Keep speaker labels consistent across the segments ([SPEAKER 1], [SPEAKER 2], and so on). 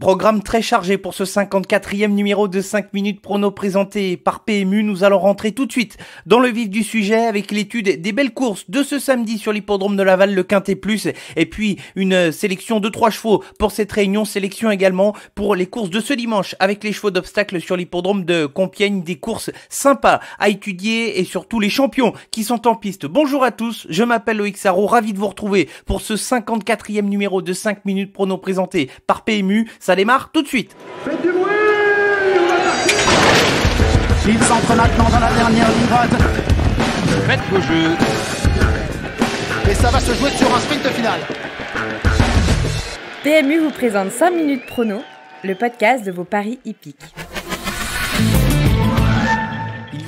[SPEAKER 1] Programme très chargé pour ce 54e numéro de 5 minutes prono présenté par PMU. Nous allons rentrer tout de suite dans le vif du sujet avec l'étude des belles courses de ce samedi sur l'hippodrome de Laval, le Quintet Plus, et puis une sélection de trois chevaux pour cette réunion. Sélection également pour les courses de ce dimanche avec les chevaux d'obstacles sur l'hippodrome de Compiègne. Des courses sympas à étudier et surtout les champions qui sont en piste. Bonjour à tous, je m'appelle Loïc Sarro, ravi de vous retrouver pour ce 54e numéro de 5 minutes prono présenté par PMU. Ça démarre tout de suite. Faites du bruit Il s'entre maintenant dans la dernière ligne droite. Faites le jeu. Et ça va se jouer sur un sprint final. Tmu vous présente 5 minutes prono, le podcast de vos paris hippiques.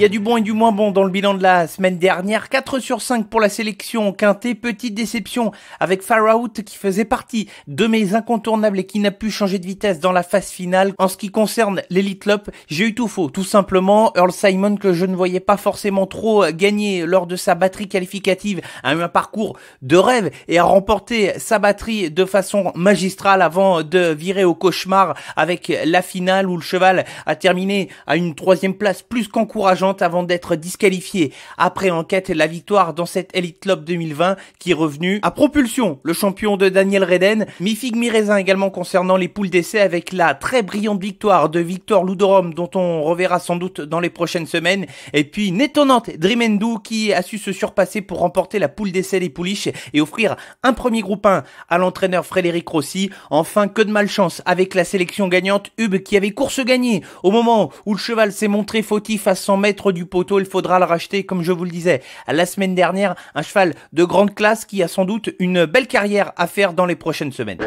[SPEAKER 1] Il y a du bon et du moins bon dans le bilan de la semaine dernière. 4 sur 5 pour la sélection Quintet. Petite déception avec Farout qui faisait partie de mes incontournables et qui n'a pu changer de vitesse dans la phase finale. En ce qui concerne l'Elite Lop, j'ai eu tout faux. Tout simplement, Earl Simon que je ne voyais pas forcément trop euh, gagner lors de sa batterie qualificative a eu un parcours de rêve et a remporté sa batterie de façon magistrale avant de virer au cauchemar avec la finale où le cheval a terminé à une troisième place plus qu'encourageante avant d'être disqualifié Après enquête, la victoire dans cette Elite Club 2020 qui est revenue à propulsion, le champion de Daniel Reden, mi-figue également concernant les poules d'essai avec la très brillante victoire de Victor Ludorum dont on reverra sans doute dans les prochaines semaines. Et puis une étonnante Dreamendou qui a su se surpasser pour remporter la poule d'essai des pouliches et offrir un premier groupe 1 à l'entraîneur Frédéric Rossi. Enfin, que de malchance avec la sélection gagnante Hub qui avait course gagnée au moment où le cheval s'est montré fautif à 100 mètres du poteau, il faudra le racheter, comme je vous le disais la semaine dernière, un cheval de grande classe qui a sans doute une belle carrière à faire dans les prochaines semaines.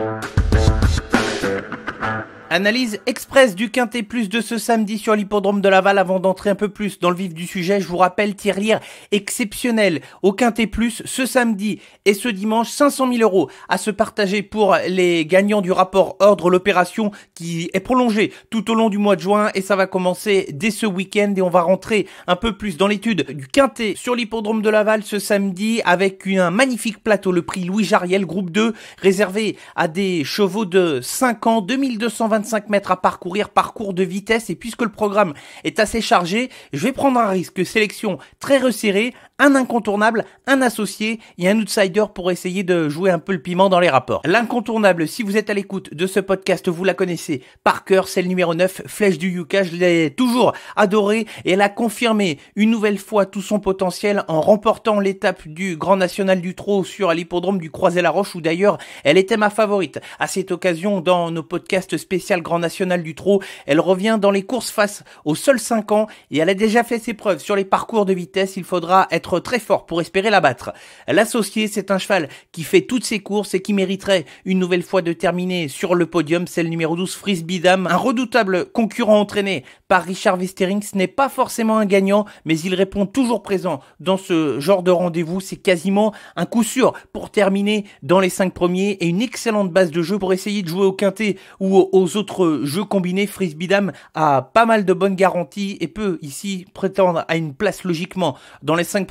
[SPEAKER 1] Analyse express du Quintet Plus de ce samedi sur l'hippodrome de Laval avant d'entrer un peu plus dans le vif du sujet. Je vous rappelle, lire exceptionnel au Quintet Plus ce samedi et ce dimanche. 500 000 euros à se partager pour les gagnants du rapport Ordre, l'opération qui est prolongée tout au long du mois de juin et ça va commencer dès ce week-end et on va rentrer un peu plus dans l'étude du Quintet sur l'hippodrome de Laval ce samedi avec un magnifique plateau, le prix Louis Jariel, groupe 2, réservé à des chevaux de 5 ans, 2220 25 mètres à parcourir, parcours de vitesse, et puisque le programme est assez chargé, je vais prendre un risque. Sélection très resserrée, un incontournable, un associé et un outsider pour essayer de jouer un peu le piment dans les rapports. L'incontournable, si vous êtes à l'écoute de ce podcast, vous la connaissez par cœur, c'est le numéro 9, Flèche du Yuka, je l'ai toujours adoré et elle a confirmé une nouvelle fois tout son potentiel en remportant l'étape du Grand National du Trot sur l'hippodrome du Croisé-la-Roche où d'ailleurs elle était ma favorite. À cette occasion, dans nos podcasts spécial Grand National du Trot, elle revient dans les courses face aux seuls 5 ans et elle a déjà fait ses preuves sur les parcours de vitesse, il faudra être très fort pour espérer l'abattre. L'associé, c'est un cheval qui fait toutes ses courses et qui mériterait une nouvelle fois de terminer sur le podium. C'est le numéro 12 Frisbee Dam un redoutable concurrent entraîné par Richard Westering. Ce n'est pas forcément un gagnant, mais il répond toujours présent dans ce genre de rendez-vous. C'est quasiment un coup sûr pour terminer dans les 5 premiers et une excellente base de jeu pour essayer de jouer au quintet ou aux autres jeux combinés. Frisbee Dam a pas mal de bonnes garanties et peut ici prétendre à une place logiquement dans les 5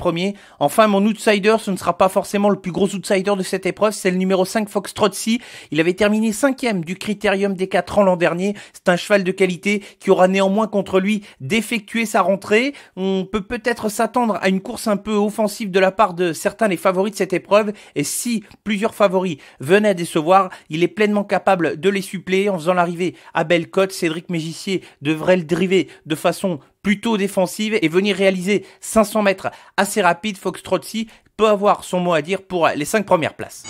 [SPEAKER 1] Enfin, mon outsider, ce ne sera pas forcément le plus gros outsider de cette épreuve, c'est le numéro 5 Fox Trotsi. Il avait terminé cinquième du critérium des 4 ans l'an dernier. C'est un cheval de qualité qui aura néanmoins contre lui d'effectuer sa rentrée. On peut peut-être s'attendre à une course un peu offensive de la part de certains des favoris de cette épreuve. Et si plusieurs favoris venaient à décevoir, il est pleinement capable de les suppléer en faisant l'arrivée à Bellecote. Cédric Mégissier devrait le driver de façon plutôt défensive et venir réaliser 500 mètres assez rapide, Foxtrotzi peut avoir son mot à dire pour les 5 premières places.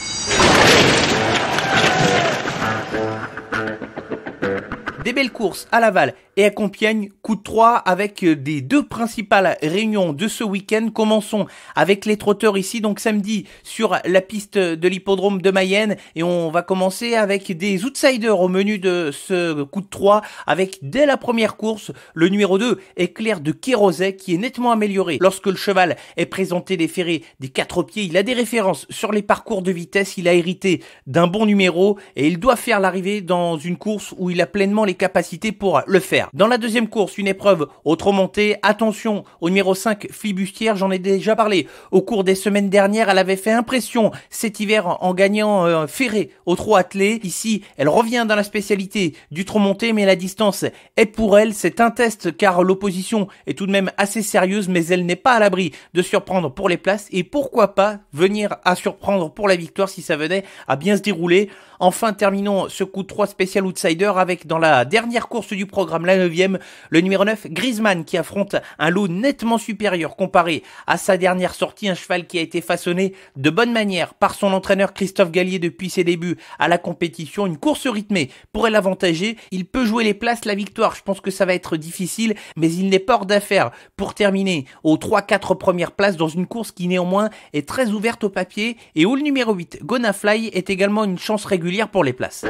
[SPEAKER 1] Des belles courses à Laval et à Compiègne, coup de 3 avec euh, des deux principales réunions de ce week-end. Commençons avec les trotteurs ici, donc samedi sur la piste de l'hippodrome de Mayenne et on va commencer avec des outsiders au menu de ce coup de 3 avec dès la première course le numéro 2 éclair de Kéroset qui est nettement amélioré. Lorsque le cheval est présenté des ferrés des quatre pieds, il a des références sur les parcours de vitesse, il a hérité d'un bon numéro et il doit faire l'arrivée dans une course où il a pleinement les capacité pour le faire. Dans la deuxième course, une épreuve trop montée. Attention au numéro 5, Flibustière, j'en ai déjà parlé. Au cours des semaines dernières, elle avait fait impression cet hiver en gagnant euh, ferré au trot attelé. Ici, elle revient dans la spécialité du trop monté, mais la distance est pour elle. C'est un test car l'opposition est tout de même assez sérieuse, mais elle n'est pas à l'abri de surprendre pour les places et pourquoi pas venir à surprendre pour la victoire si ça venait à bien se dérouler. Enfin, terminons ce coup de 3 spécial outsider avec dans la dernière course du programme, la neuvième, le numéro 9, Griezmann, qui affronte un lot nettement supérieur comparé à sa dernière sortie, un cheval qui a été façonné de bonne manière par son entraîneur Christophe Gallier depuis ses débuts à la compétition. Une course rythmée pourrait l'avantager. Il peut jouer les places, la victoire. Je pense que ça va être difficile, mais il n'est pas hors d'affaire pour terminer aux 3-4 premières places dans une course qui néanmoins est très ouverte au papier et où le numéro 8, Gonafly est également une chance régulière pour les places.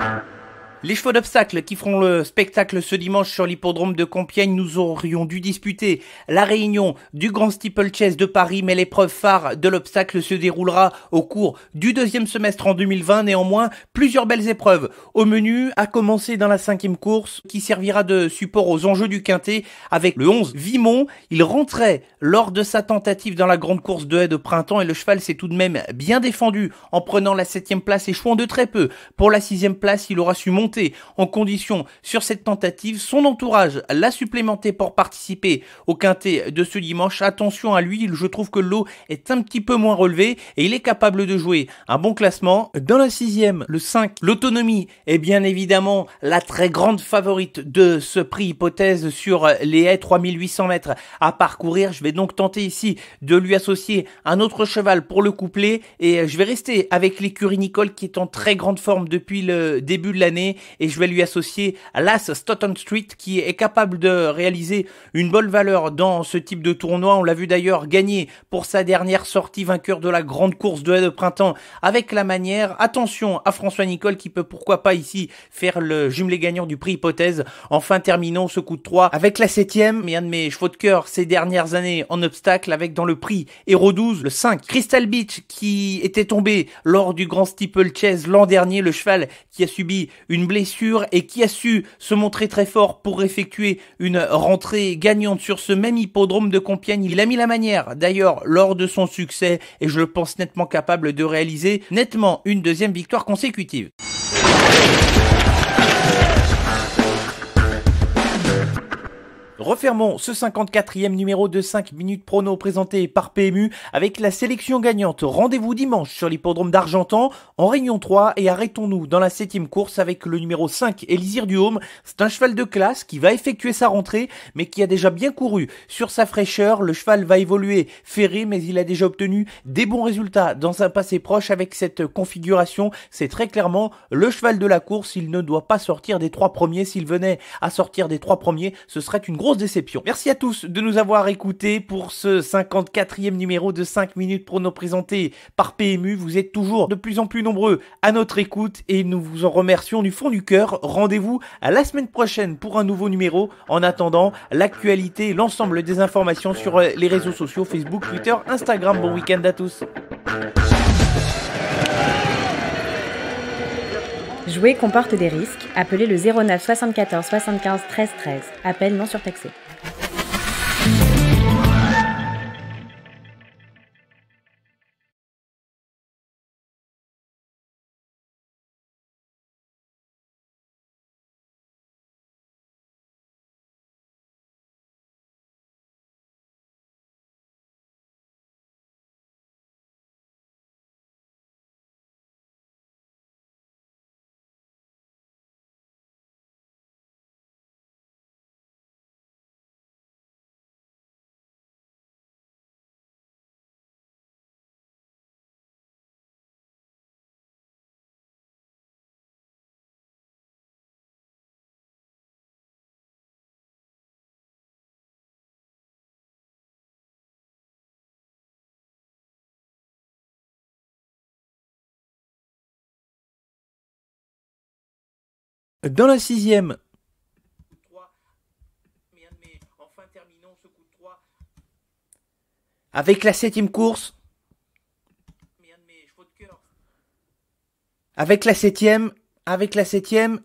[SPEAKER 1] Uh-huh. Les chevaux d'obstacle qui feront le spectacle ce dimanche sur l'hippodrome de Compiègne, nous aurions dû disputer la réunion du Grand Steeple Chase de Paris, mais l'épreuve phare de l'obstacle se déroulera au cours du deuxième semestre en 2020. Néanmoins, plusieurs belles épreuves au menu, à commencer dans la cinquième course, qui servira de support aux enjeux du Quintet avec le 11 Vimont. Il rentrait lors de sa tentative dans la grande course de haie de printemps et le cheval s'est tout de même bien défendu en prenant la septième place et chouant de très peu. Pour la sixième place, il aura su monter en condition sur cette tentative. Son entourage l'a supplémenté pour participer au quintet de ce dimanche. Attention à lui, je trouve que l'eau est un petit peu moins relevée et il est capable de jouer un bon classement. Dans la sixième, le 5, l'autonomie est bien évidemment la très grande favorite de ce prix hypothèse sur les haies 3800 mètres à parcourir. Je vais donc tenter ici de lui associer un autre cheval pour le couplet et je vais rester avec l'écurie Nicole qui est en très grande forme depuis le début de l'année et je vais lui associer l'As Stoughton Street qui est capable de réaliser une bonne valeur dans ce type de tournoi. On l'a vu d'ailleurs gagner pour sa dernière sortie vainqueur de la grande course de de printemps avec la manière. Attention à François Nicole qui peut pourquoi pas ici faire le jumelé gagnant du prix hypothèse. Enfin terminons ce coup de 3 avec la septième et un de mes chevaux de cœur ces dernières années en obstacle avec dans le prix Hero 12 le 5 Crystal Beach qui était tombé lors du grand steeple chase l'an dernier le cheval qui a subi une blessure et qui a su se montrer très fort pour effectuer une rentrée gagnante sur ce même hippodrome de Compiègne. Il a mis la manière d'ailleurs lors de son succès et je le pense nettement capable de réaliser nettement une deuxième victoire consécutive. Refermons ce 54e numéro de 5 minutes prono présenté par PMU avec la sélection gagnante. Rendez-vous dimanche sur l'hippodrome d'Argentan en Réunion 3 et arrêtons-nous dans la 7 course avec le numéro 5 Elisir du Home. C'est un cheval de classe qui va effectuer sa rentrée mais qui a déjà bien couru. Sur sa fraîcheur, le cheval va évoluer ferré mais il a déjà obtenu des bons résultats dans un passé proche avec cette configuration. C'est très clairement le cheval de la course. Il ne doit pas sortir des trois premiers. S'il venait à sortir des trois premiers, ce serait une grosse déception. Merci à tous de nous avoir écoutés pour ce 54e numéro de 5 minutes pour nous présenter par PMU. Vous êtes toujours de plus en plus nombreux à notre écoute et nous vous en remercions du fond du cœur. Rendez-vous à la semaine prochaine pour un nouveau numéro. En attendant, l'actualité, l'ensemble des informations sur les réseaux sociaux Facebook, Twitter, Instagram. Bon week-end à tous. Jouer comporte des risques. Appelez le 09 74 75 13 13. Appel non surtaxé. Dans la sixième. Avec la septième course. Avec la septième. Avec la septième.